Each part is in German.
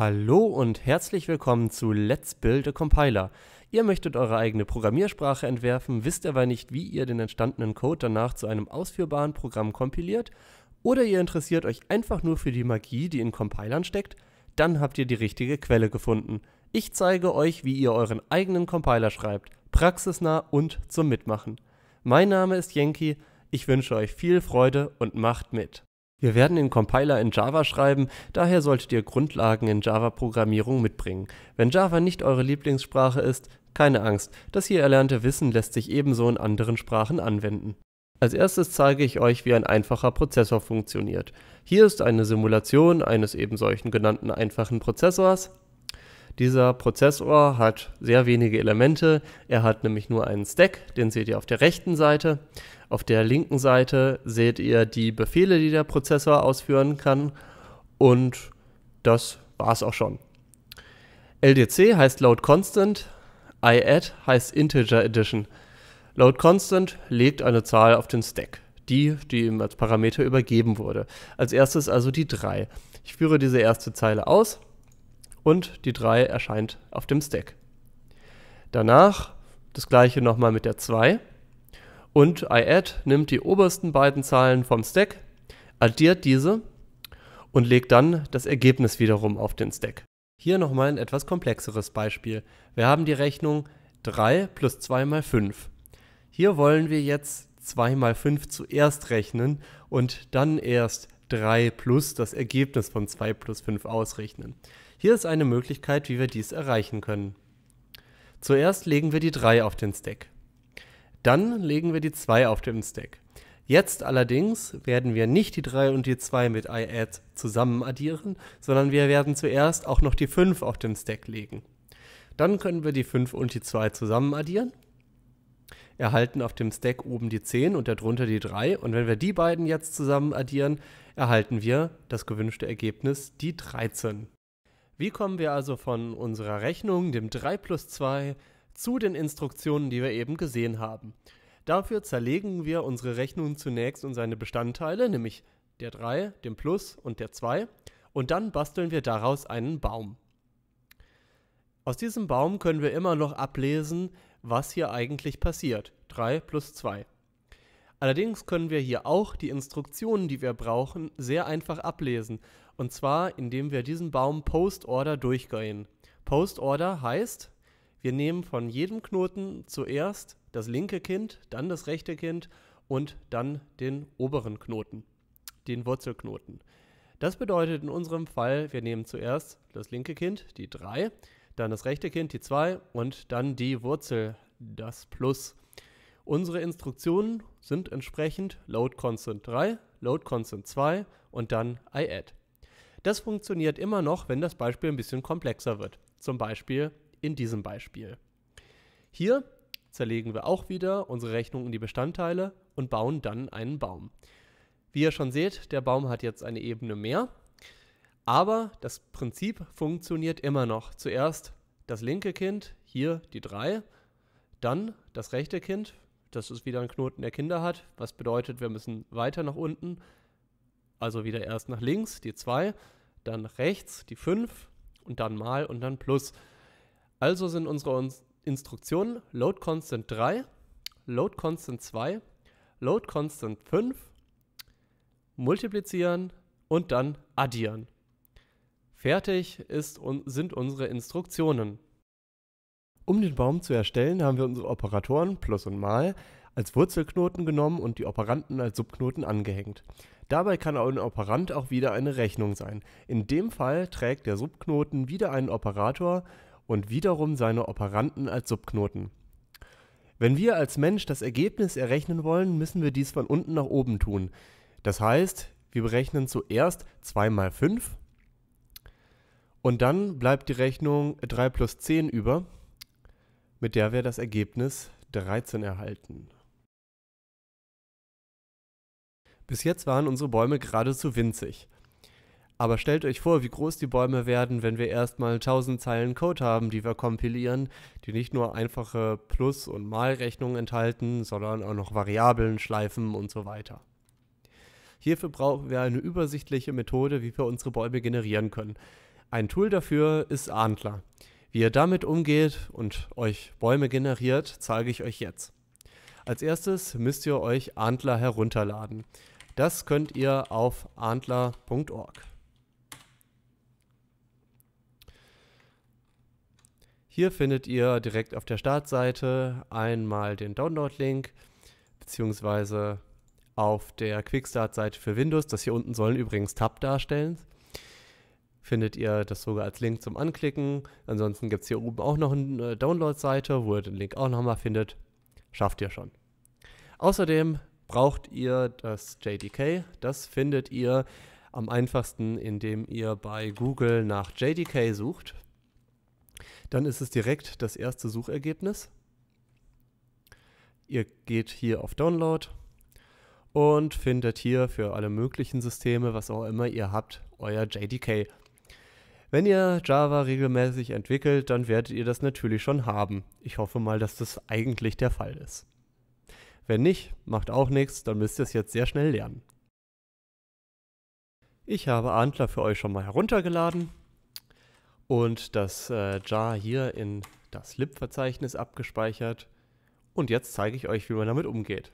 Hallo und herzlich willkommen zu Let's Build a Compiler. Ihr möchtet eure eigene Programmiersprache entwerfen, wisst aber nicht, wie ihr den entstandenen Code danach zu einem ausführbaren Programm kompiliert, oder ihr interessiert euch einfach nur für die Magie, die in Compilern steckt, dann habt ihr die richtige Quelle gefunden. Ich zeige euch, wie ihr euren eigenen Compiler schreibt, praxisnah und zum Mitmachen. Mein Name ist Yankee, ich wünsche euch viel Freude und macht mit. Wir werden den Compiler in Java schreiben, daher solltet ihr Grundlagen in Java-Programmierung mitbringen. Wenn Java nicht eure Lieblingssprache ist, keine Angst, das hier erlernte Wissen lässt sich ebenso in anderen Sprachen anwenden. Als erstes zeige ich euch, wie ein einfacher Prozessor funktioniert. Hier ist eine Simulation eines eben solchen genannten einfachen Prozessors. Dieser Prozessor hat sehr wenige Elemente, er hat nämlich nur einen Stack, den seht ihr auf der rechten Seite. Auf der linken Seite seht ihr die Befehle, die der Prozessor ausführen kann. Und das war es auch schon. LDC heißt Load Constant, IAdd heißt Integer Addition. Load Constant legt eine Zahl auf den Stack, die, die ihm als Parameter übergeben wurde. Als erstes also die 3. Ich führe diese erste Zeile aus und die 3 erscheint auf dem Stack. Danach das gleiche nochmal mit der 2 und iadd nimmt die obersten beiden Zahlen vom Stack, addiert diese und legt dann das Ergebnis wiederum auf den Stack. Hier nochmal ein etwas komplexeres Beispiel. Wir haben die Rechnung 3 plus 2 mal 5. Hier wollen wir jetzt 2 mal 5 zuerst rechnen und dann erst 3 plus das Ergebnis von 2 plus 5 ausrechnen. Hier ist eine Möglichkeit, wie wir dies erreichen können. Zuerst legen wir die 3 auf den Stack. Dann legen wir die 2 auf dem Stack. Jetzt allerdings werden wir nicht die 3 und die 2 mit iadd zusammen addieren, sondern wir werden zuerst auch noch die 5 auf den Stack legen. Dann können wir die 5 und die 2 zusammen addieren, erhalten auf dem Stack oben die 10 und darunter die 3 und wenn wir die beiden jetzt zusammen addieren, erhalten wir das gewünschte Ergebnis, die 13. Wie kommen wir also von unserer Rechnung, dem 3 plus 2, zu den Instruktionen, die wir eben gesehen haben. Dafür zerlegen wir unsere Rechnung zunächst in seine Bestandteile, nämlich der 3, dem Plus und der 2, und dann basteln wir daraus einen Baum. Aus diesem Baum können wir immer noch ablesen, was hier eigentlich passiert. 3 plus 2. Allerdings können wir hier auch die Instruktionen, die wir brauchen, sehr einfach ablesen. Und zwar, indem wir diesen Baum Post-Order durchgehen. Post-Order heißt, wir nehmen von jedem Knoten zuerst das linke Kind, dann das rechte Kind und dann den oberen Knoten, den Wurzelknoten. Das bedeutet in unserem Fall, wir nehmen zuerst das linke Kind, die 3, dann das rechte Kind, die 2 und dann die Wurzel, das Plus. Unsere Instruktionen sind entsprechend load constant 3, load constant 2 und dann iadd. Das funktioniert immer noch, wenn das Beispiel ein bisschen komplexer wird. Zum Beispiel in diesem Beispiel. Hier zerlegen wir auch wieder unsere Rechnung in die Bestandteile und bauen dann einen Baum. Wie ihr schon seht, der Baum hat jetzt eine Ebene mehr, aber das Prinzip funktioniert immer noch. Zuerst das linke Kind, hier die 3, dann das rechte Kind, das ist wieder ein Knoten, der Kinder hat, was bedeutet, wir müssen weiter nach unten, also wieder erst nach links, die 2, dann rechts, die 5 und dann mal und dann plus. Also sind unsere Instruktionen load constant 3, load constant 2, load constant 5, multiplizieren und dann addieren. Fertig ist, sind unsere Instruktionen. Um den Baum zu erstellen, haben wir unsere Operatoren plus und mal als Wurzelknoten genommen und die Operanten als Subknoten angehängt. Dabei kann ein Operand auch wieder eine Rechnung sein. In dem Fall trägt der Subknoten wieder einen Operator, und wiederum seine Operanten als Subknoten. Wenn wir als Mensch das Ergebnis errechnen wollen, müssen wir dies von unten nach oben tun. Das heißt, wir berechnen zuerst 2 mal 5 und dann bleibt die Rechnung 3 plus 10 über, mit der wir das Ergebnis 13 erhalten. Bis jetzt waren unsere Bäume geradezu winzig. Aber stellt euch vor, wie groß die Bäume werden, wenn wir erstmal 1000 Zeilen Code haben, die wir kompilieren, die nicht nur einfache Plus- und Malrechnungen enthalten, sondern auch noch Variablen, Schleifen und so weiter. Hierfür brauchen wir eine übersichtliche Methode, wie wir unsere Bäume generieren können. Ein Tool dafür ist Antler. Wie ihr damit umgeht und euch Bäume generiert, zeige ich euch jetzt. Als erstes müsst ihr euch Antler herunterladen. Das könnt ihr auf antler.org. Hier findet ihr direkt auf der Startseite einmal den Download-Link, beziehungsweise auf der Quickstart-Seite für Windows, das hier unten sollen übrigens Tab darstellen, findet ihr das sogar als Link zum Anklicken. Ansonsten gibt es hier oben auch noch eine Download-Seite, wo ihr den Link auch nochmal findet. Schafft ihr schon. Außerdem braucht ihr das JDK. Das findet ihr am einfachsten, indem ihr bei Google nach JDK sucht. Dann ist es direkt das erste Suchergebnis. Ihr geht hier auf Download und findet hier für alle möglichen Systeme, was auch immer ihr habt, euer JDK. Wenn ihr Java regelmäßig entwickelt, dann werdet ihr das natürlich schon haben. Ich hoffe mal, dass das eigentlich der Fall ist. Wenn nicht, macht auch nichts, dann müsst ihr es jetzt sehr schnell lernen. Ich habe Antler für euch schon mal heruntergeladen und das äh, Jar hier in das lib-Verzeichnis abgespeichert. Und jetzt zeige ich euch, wie man damit umgeht.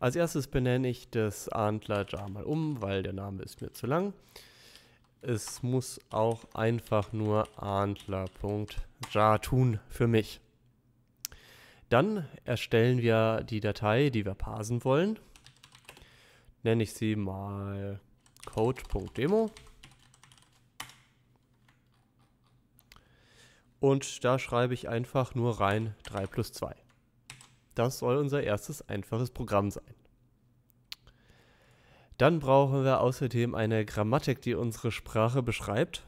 Als erstes benenne ich das Antler-Jar mal um, weil der Name ist mir zu lang. Es muss auch einfach nur Antler.jar tun für mich. Dann erstellen wir die Datei, die wir parsen wollen. Nenne ich sie mal code.demo. Und da schreibe ich einfach nur rein 3 plus 2. Das soll unser erstes einfaches Programm sein. Dann brauchen wir außerdem eine Grammatik, die unsere Sprache beschreibt.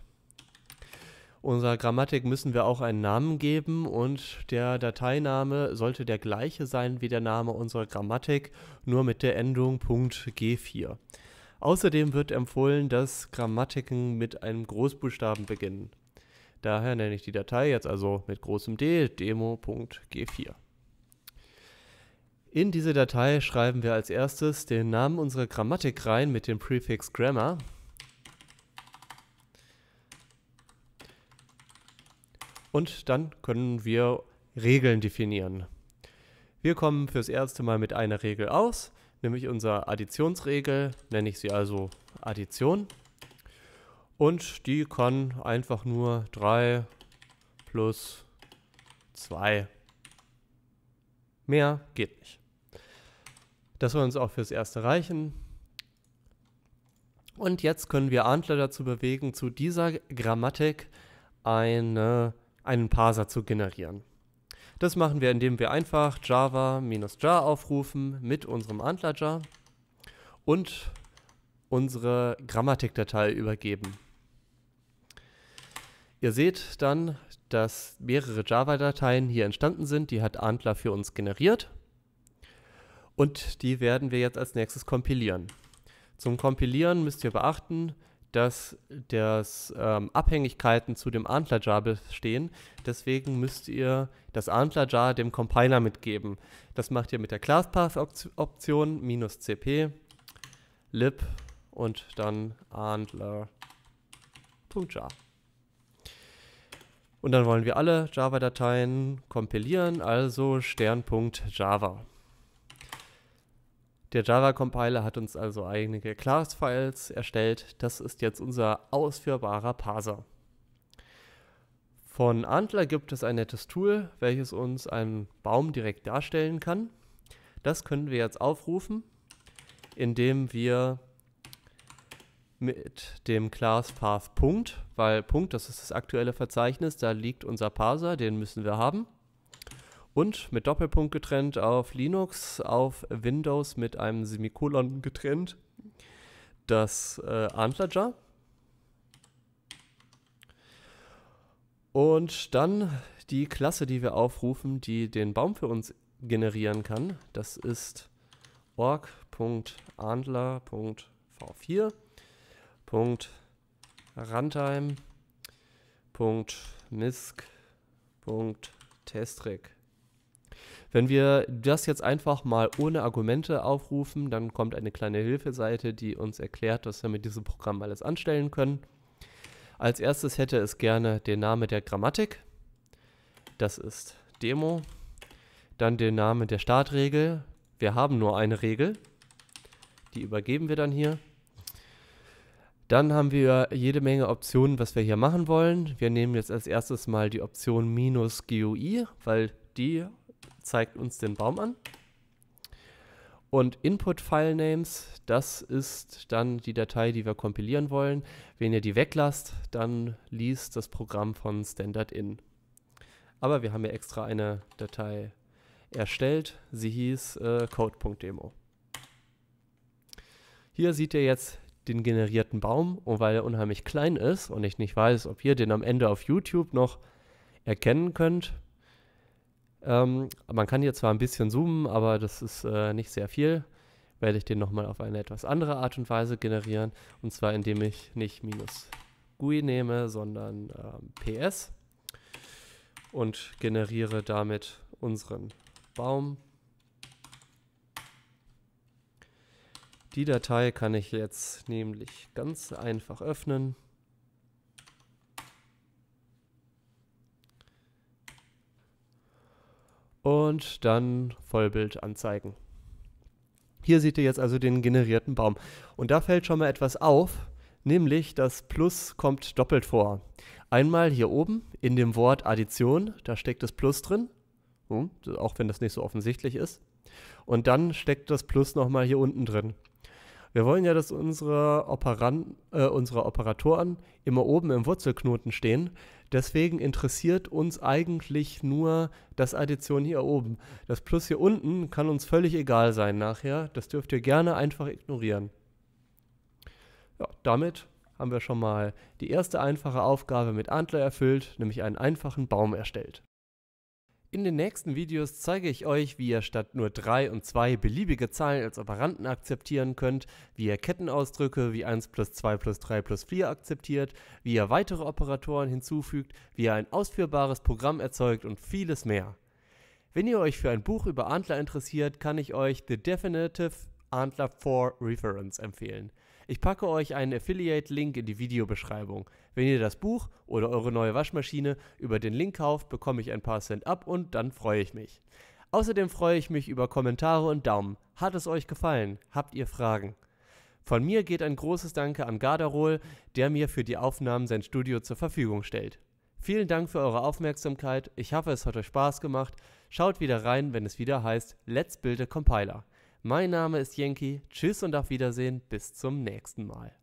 Unser Grammatik müssen wir auch einen Namen geben und der Dateiname sollte der gleiche sein wie der Name unserer Grammatik, nur mit der Endung .g4. Außerdem wird empfohlen, dass Grammatiken mit einem Großbuchstaben beginnen. Daher nenne ich die Datei jetzt also mit großem D demo.g4. In diese Datei schreiben wir als erstes den Namen unserer Grammatik rein mit dem Prefix Grammar. Und dann können wir Regeln definieren. Wir kommen fürs erste Mal mit einer Regel aus, nämlich unserer Additionsregel, nenne ich sie also Addition. Und die kann einfach nur 3 plus 2. Mehr geht nicht. Das soll uns auch fürs Erste reichen. Und jetzt können wir Antler dazu bewegen, zu dieser Grammatik eine, einen Parser zu generieren. Das machen wir, indem wir einfach java-jar aufrufen mit unserem Antler-jar und unsere Grammatikdatei übergeben. Ihr seht dann, dass mehrere Java-Dateien hier entstanden sind. Die hat Antler für uns generiert. Und die werden wir jetzt als nächstes kompilieren. Zum Kompilieren müsst ihr beachten, dass das ähm, Abhängigkeiten zu dem Antler-Jar bestehen. Deswegen müsst ihr das Antler-Jar dem Compiler mitgeben. Das macht ihr mit der ClassPath-Option minus cp lib und dann antler.jar. Und dann wollen wir alle Java-Dateien kompilieren, also Stern.java. Der Java-Compiler hat uns also einige Class-Files erstellt. Das ist jetzt unser ausführbarer Parser. Von Antler gibt es ein nettes Tool, welches uns einen Baum direkt darstellen kann. Das können wir jetzt aufrufen, indem wir mit dem Class Path Punkt, weil Punkt, das ist das aktuelle Verzeichnis, da liegt unser Parser, den müssen wir haben. Und mit Doppelpunkt getrennt auf Linux, auf Windows mit einem Semikolon getrennt, das äh, Antler-Jar. Und dann die Klasse, die wir aufrufen, die den Baum für uns generieren kann. Das ist org.antler.v4. .runtime.misc.testrick. Wenn wir das jetzt einfach mal ohne Argumente aufrufen, dann kommt eine kleine Hilfeseite, die uns erklärt, was wir mit diesem Programm alles anstellen können. Als erstes hätte es gerne den Namen der Grammatik. Das ist Demo. Dann den Namen der Startregel. Wir haben nur eine Regel. Die übergeben wir dann hier. Dann haben wir jede Menge Optionen, was wir hier machen wollen. Wir nehmen jetzt als erstes mal die Option minus GUI, weil die zeigt uns den Baum an. Und Input-File-Names, das ist dann die Datei, die wir kompilieren wollen. Wenn ihr die weglasst, dann liest das Programm von Standard-In. Aber wir haben ja extra eine Datei erstellt. Sie hieß äh, code.demo. Hier seht ihr jetzt den generierten Baum und weil er unheimlich klein ist und ich nicht weiß, ob ihr den am Ende auf YouTube noch erkennen könnt. Ähm, man kann hier zwar ein bisschen zoomen, aber das ist äh, nicht sehr viel. Werde ich den nochmal auf eine etwas andere Art und Weise generieren. Und zwar indem ich nicht minus GUI nehme, sondern ähm, PS und generiere damit unseren Baum. Die Datei kann ich jetzt nämlich ganz einfach öffnen. Und dann Vollbild anzeigen. Hier seht ihr jetzt also den generierten Baum. Und da fällt schon mal etwas auf, nämlich das Plus kommt doppelt vor. Einmal hier oben in dem Wort Addition, da steckt das Plus drin, hm, auch wenn das nicht so offensichtlich ist. Und dann steckt das Plus nochmal hier unten drin. Wir wollen ja, dass unsere, Operan, äh, unsere Operatoren immer oben im Wurzelknoten stehen. Deswegen interessiert uns eigentlich nur das Addition hier oben. Das Plus hier unten kann uns völlig egal sein nachher. Das dürft ihr gerne einfach ignorieren. Ja, damit haben wir schon mal die erste einfache Aufgabe mit Antler erfüllt, nämlich einen einfachen Baum erstellt. In den nächsten Videos zeige ich euch, wie ihr statt nur 3 und 2 beliebige Zahlen als Operanten akzeptieren könnt, wie ihr Kettenausdrücke wie 1 plus 2 plus 3 plus 4 akzeptiert, wie ihr weitere Operatoren hinzufügt, wie ihr ein ausführbares Programm erzeugt und vieles mehr. Wenn ihr euch für ein Buch über Antler interessiert, kann ich euch The Definitive Antler 4 Reference empfehlen. Ich packe euch einen Affiliate-Link in die Videobeschreibung. Wenn ihr das Buch oder eure neue Waschmaschine über den Link kauft, bekomme ich ein paar Cent ab und dann freue ich mich. Außerdem freue ich mich über Kommentare und Daumen. Hat es euch gefallen? Habt ihr Fragen? Von mir geht ein großes Danke an Gardarol, der mir für die Aufnahmen sein Studio zur Verfügung stellt. Vielen Dank für eure Aufmerksamkeit. Ich hoffe, es hat euch Spaß gemacht. Schaut wieder rein, wenn es wieder heißt Let's Build a Compiler. Mein Name ist Yankee. Tschüss und auf Wiedersehen. Bis zum nächsten Mal.